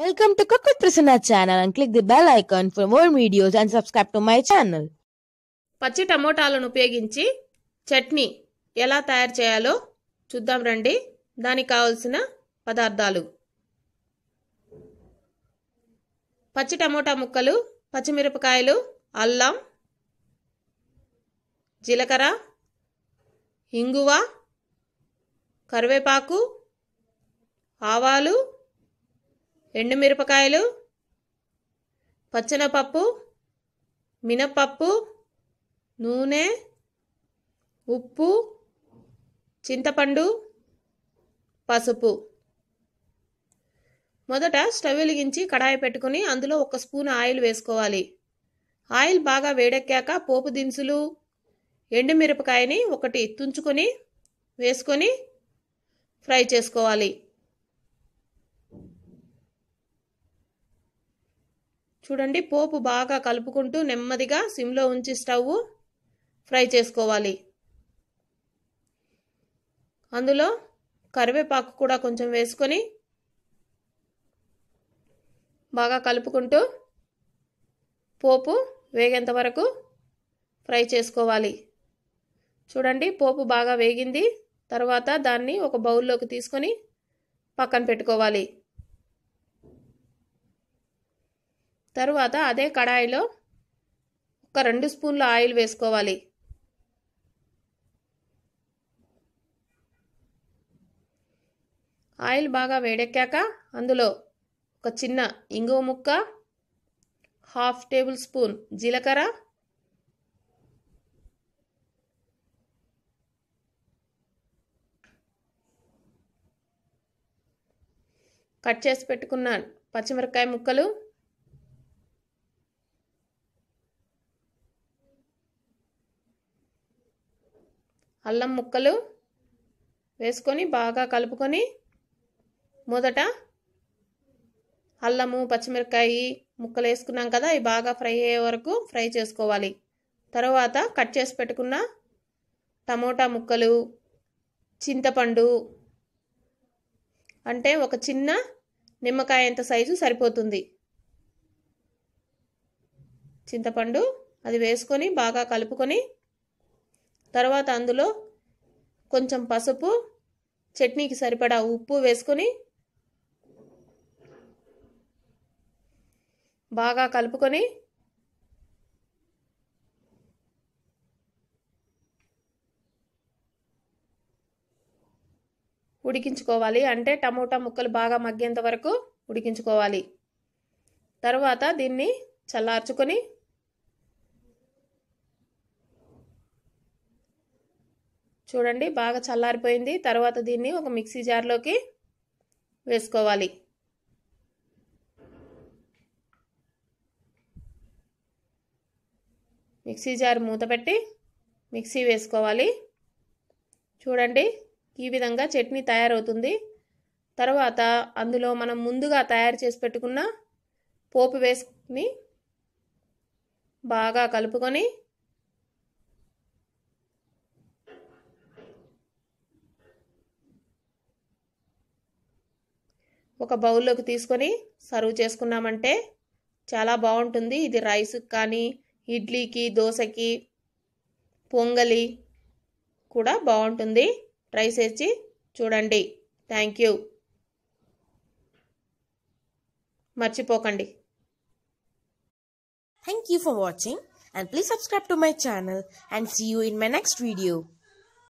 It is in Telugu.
Welcome to Cookut Prasanna channel and click the bell icon for more videos and subscribe to my channel. పచ్చి టమోటాలను ఉపయోగించి చట్నీ ఎలా తయారు చేయాలో చూద్దాం రండి దానికి కావలసిన పదార్థాలు పచ్చి టమోటా ముక్కలు పచ్చిమిరపకాయలు అల్లం జీలకర్ర ఇంగువ కరివేపాకు ఆవాలు ఎండు మిరపకాయలు పచ్చనపప్పు మినపప్పు నూనె ఉప్పు చింతపండు పసుపు మొదట స్టవ్ వెలిగించి కడాయి పెట్టుకుని అందులో ఒక స్పూన్ ఆయిల్ వేసుకోవాలి ఆయిల్ బాగా వేడెక్కాక పోపు దినుసులు ఎండుమిరపకాయని ఒకటి తుంచుకొని వేసుకొని ఫ్రై చేసుకోవాలి చూడండి పోపు బాగా కలుపుకుంటూ నెమ్మదిగా సిమ్లో ఉంచి స్టవ్ ఫ్రై చేసుకోవాలి అందులో కరివేపాకు కూడా కొంచెం వేసుకొని బాగా కలుపుకుంటూ పోపు వేగేంత వరకు ఫ్రై చేసుకోవాలి చూడండి పోపు బాగా వేగింది తర్వాత దాన్ని ఒక బౌల్లోకి తీసుకొని పక్కన పెట్టుకోవాలి తరువాత అదే కడాయిలో ఒక రెండు స్పూన్ల ఆయిల్ వేసుకోవాలి ఆయిల్ బాగా వేడెక్కాక అందులో ఒక చిన్న ఇంగువ ముక్క హాఫ్ టేబుల్ స్పూన్ జీలకర్ర కట్ చేసి పెట్టుకున్న పచ్చిమిరకాయ ముక్కలు అల్లం ముక్కలు వేసుకొని బాగా కలుపుకొని మొదట అల్లము పచ్చిమిరపకాయి ముక్కలు వేసుకున్నాం కదా అవి బాగా ఫ్రై అయ్యే వరకు ఫ్రై చేసుకోవాలి తర్వాత కట్ చేసి పెట్టుకున్న టమోటా ముక్కలు చింతపండు అంటే ఒక చిన్న నిమ్మకాయ ఎంత సైజు సరిపోతుంది చింతపండు అది వేసుకొని బాగా కలుపుకొని తర్వాత అందులో కొంచెం పసుపు చట్నీకి సరిపడా ఉప్పు వేసుకొని బాగా కలుపుకొని ఉడికించుకోవాలి అంటే టమోటా ముక్కలు బాగా మగ్గేంత వరకు ఉడికించుకోవాలి తర్వాత దీన్ని చల్లార్చుకొని చూడండి బాగా చల్లారిపోయింది తర్వాత దీన్ని ఒక మిక్సీ జార్లోకి వేసుకోవాలి మిక్సీ జార్ మూత పెట్టి మిక్సీ వేసుకోవాలి చూడండి ఈ విధంగా చట్నీ తయారవుతుంది తర్వాత అందులో మనం ముందుగా తయారు చేసి పెట్టుకున్న పోపు వేసుకుని బాగా కలుపుకొని ఒక బౌల్లోకి తీసుకొని సర్వ్ చేసుకున్నామంటే చాలా బాగుంటుంది ఇది రైస్ కానీ ఇడ్లీకి దోశకి పొంగలి కూడా బాగుంటుంది ట్రై చేసి చూడండి థ్యాంక్ యూ మర్చిపోకండి thank you for watching and please subscribe to my channel and see you in my next video